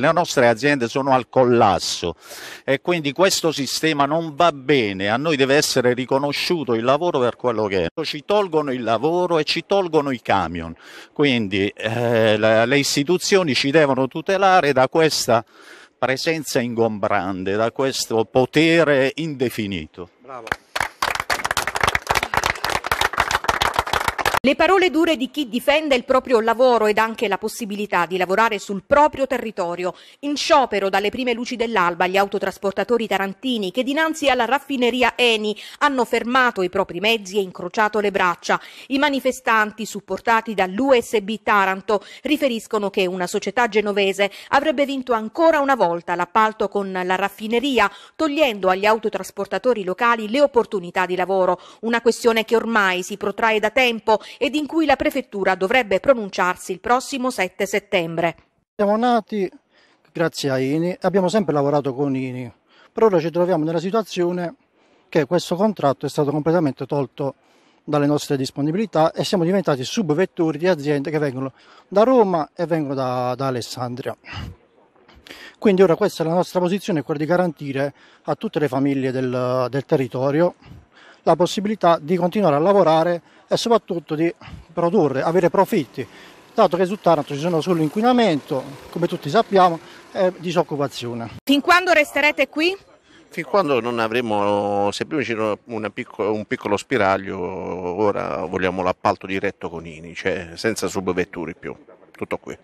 le nostre aziende sono al collasso e quindi questo sistema non va bene, a noi deve essere riconosciuto il lavoro per quello che è. Ci tolgono il lavoro e ci tolgono i camion, quindi eh, le istituzioni ci devono tutelare da questa presenza ingombrante, da questo potere indefinito. Bravo. Le parole dure di chi difende il proprio lavoro ed anche la possibilità di lavorare sul proprio territorio. In sciopero dalle prime luci dell'alba gli autotrasportatori tarantini che dinanzi alla raffineria Eni hanno fermato i propri mezzi e incrociato le braccia. I manifestanti, supportati dall'USB Taranto, riferiscono che una società genovese avrebbe vinto ancora una volta l'appalto con la raffineria, togliendo agli autotrasportatori locali le opportunità di lavoro, una questione che ormai si protrae da tempo ed in cui la prefettura dovrebbe pronunciarsi il prossimo 7 settembre. Siamo nati grazie a INI, abbiamo sempre lavorato con INI, però ora ci troviamo nella situazione che questo contratto è stato completamente tolto dalle nostre disponibilità e siamo diventati subvettori di aziende che vengono da Roma e vengono da, da Alessandria. Quindi ora questa è la nostra posizione, quella di garantire a tutte le famiglie del, del territorio la possibilità di continuare a lavorare e soprattutto di produrre, avere profitti, dato che su Taranto ci sono solo inquinamento, come tutti sappiamo, e disoccupazione. Fin quando resterete qui? Fin quando non avremo, se prima c'era piccolo, un piccolo spiraglio, ora vogliamo l'appalto diretto con INI, cioè eh, senza subvetture più, tutto qui.